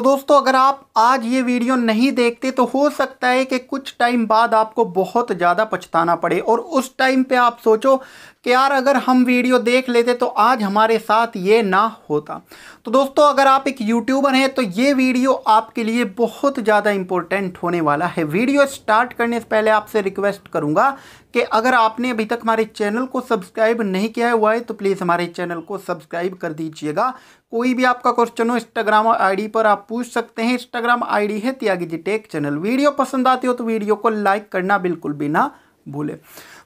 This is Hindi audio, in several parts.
तो दोस्तों अगर आप आज ये वीडियो नहीं देखते तो हो सकता है कि कुछ टाइम बाद आपको बहुत ज़्यादा पछताना पड़े और उस टाइम पे आप सोचो कि यार अगर हम वीडियो देख लेते तो आज हमारे साथ ये ना होता तो दोस्तों अगर आप एक यूट्यूबर हैं तो ये वीडियो आपके लिए बहुत ज़्यादा इंपॉर्टेंट होने वाला है वीडियो स्टार्ट करने से पहले आपसे रिक्वेस्ट करूँगा कि अगर आपने अभी तक हमारे चैनल को सब्सक्राइब नहीं किया हुआ है तो प्लीज़ हमारे चैनल को सब्सक्राइब कर दीजिएगा कोई भी आपका क्वेश्चन हो इंस्टाग्राम आईडी पर आप पूछ सकते हैं इंस्टाग्राम आईडी है Tyagi ji tech channel video पसंद आती हो तो वीडियो को लाइक करना बिल्कुल भी ना भूले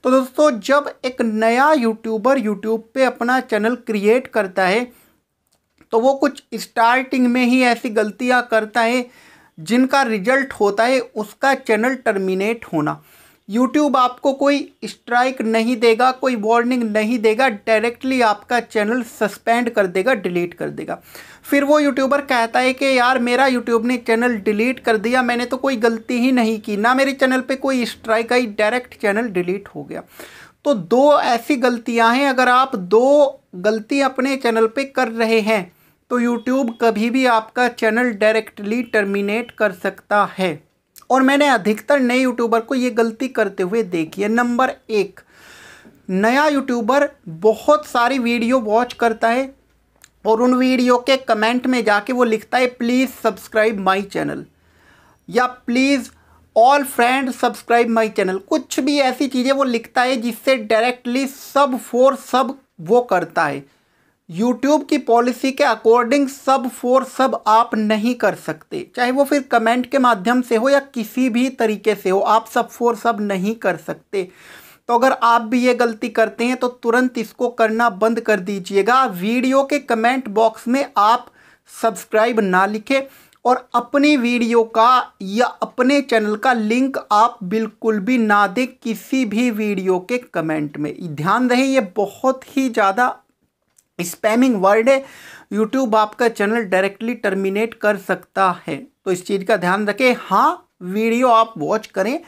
तो दोस्तों जब एक नया यूट्यूबर यूट्यूब पे अपना चैनल क्रिएट करता है तो वो कुछ स्टार्टिंग में ही ऐसी गलतियां करता है जिनका रिजल्ट होता है उसका चैनल टर्मिनेट होना यूट्यूब आपको कोई स्ट्राइक नहीं देगा कोई वार्निंग नहीं देगा डायरेक्टली आपका चैनल सस्पेंड कर देगा डिलीट कर देगा फिर वो यूट्यूबर कहता है कि यार मेरा यूट्यूब ने चैनल डिलीट कर दिया मैंने तो कोई गलती ही नहीं की ना मेरे चैनल पे कोई स्ट्राइक आई डायरेक्ट चैनल डिलीट हो गया तो दो ऐसी गलतियाँ हैं अगर आप दो गलती अपने चैनल पर कर रहे हैं तो यूट्यूब कभी भी आपका चैनल डायरेक्टली टर्मिनेट कर सकता है और मैंने अधिकतर नए यूट्यूबर को ये गलती करते हुए देखी है नंबर एक नया यूट्यूबर बहुत सारी वीडियो वॉच करता है और उन वीडियो के कमेंट में जाके वो लिखता है प्लीज़ सब्सक्राइब माय चैनल या please all friend subscribe my channel कुछ भी ऐसी चीज़ें वो लिखता है जिससे डायरेक्टली सब फोर सब वो करता है यूट्यूब की पॉलिसी के अकॉर्डिंग सब फोर सब आप नहीं कर सकते चाहे वो फिर कमेंट के माध्यम से हो या किसी भी तरीके से हो आप सब फोर सब नहीं कर सकते तो अगर आप भी ये गलती करते हैं तो तुरंत इसको करना बंद कर दीजिएगा वीडियो के कमेंट बॉक्स में आप सब्सक्राइब ना लिखें और अपनी वीडियो का या अपने चैनल का लिंक आप बिल्कुल भी ना दें किसी भी वीडियो के कमेंट में ध्यान रहे ये बहुत ही ज़्यादा स्पैमिंग वर्ड है यूट्यूब आपका चैनल डायरेक्टली टर्मिनेट कर सकता है तो इस चीज़ का ध्यान रखें हाँ वीडियो आप वॉच करें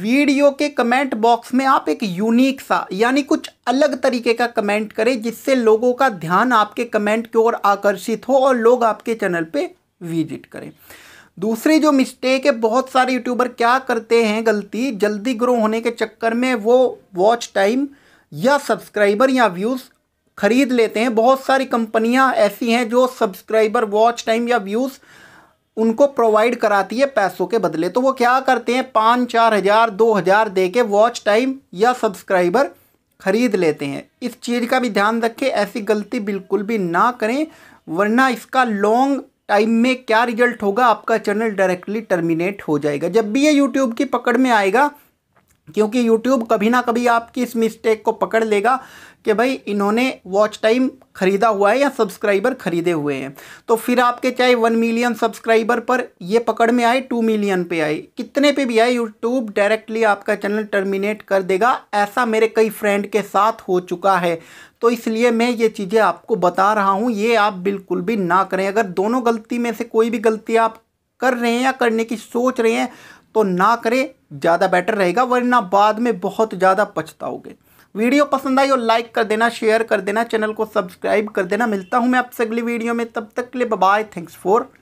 वीडियो के कमेंट बॉक्स में आप एक यूनिक सा यानी कुछ अलग तरीके का कमेंट करें जिससे लोगों का ध्यान आपके कमेंट की ओर आकर्षित हो और लोग आपके चैनल पे विजिट करें दूसरी जो मिस्टेक है बहुत सारे यूट्यूबर क्या करते हैं गलती जल्दी ग्रो होने के चक्कर में वो वॉच टाइम या सब्सक्राइबर या व्यूज़ खरीद लेते हैं बहुत सारी कंपनियां ऐसी हैं जो सब्सक्राइबर वॉच टाइम या व्यूज़ उनको प्रोवाइड कराती है पैसों के बदले तो वो क्या करते हैं पाँच चार हज़ार दो हज़ार दे के वॉच टाइम या सब्सक्राइबर खरीद लेते हैं इस चीज़ का भी ध्यान रखें ऐसी गलती बिल्कुल भी ना करें वरना इसका लॉन्ग टाइम में क्या रिजल्ट होगा आपका चैनल डायरेक्टली टर्मिनेट हो जाएगा जब भी ये यूट्यूब की पकड़ में आएगा क्योंकि यूट्यूब कभी ना कभी आपकी इस मिस्टेक को पकड़ लेगा कि भाई इन्होंने वॉच टाइम ख़रीदा हुआ है या सब्सक्राइबर ख़रीदे हुए हैं तो फिर आपके चाहे वन मिलियन सब्सक्राइबर पर ये पकड़ में आए टू मिलियन पे आए कितने पे भी आए यूट्यूब डायरेक्टली आपका चैनल टर्मिनेट कर देगा ऐसा मेरे कई फ्रेंड के साथ हो चुका है तो इसलिए मैं ये चीज़ें आपको बता रहा हूँ ये आप बिल्कुल भी ना करें अगर दोनों गलती में से कोई भी गलती आप कर रहे हैं या करने की सोच रहे हैं तो ना करें ज़्यादा बेटर रहेगा वरना बाद में बहुत ज़्यादा पछताओगे वीडियो पसंद आई हो लाइक कर देना शेयर कर देना चैनल को सब्सक्राइब कर देना मिलता हूँ मैं आपसे अगली वीडियो में तब तक के लिए बाय थैंक्स फॉर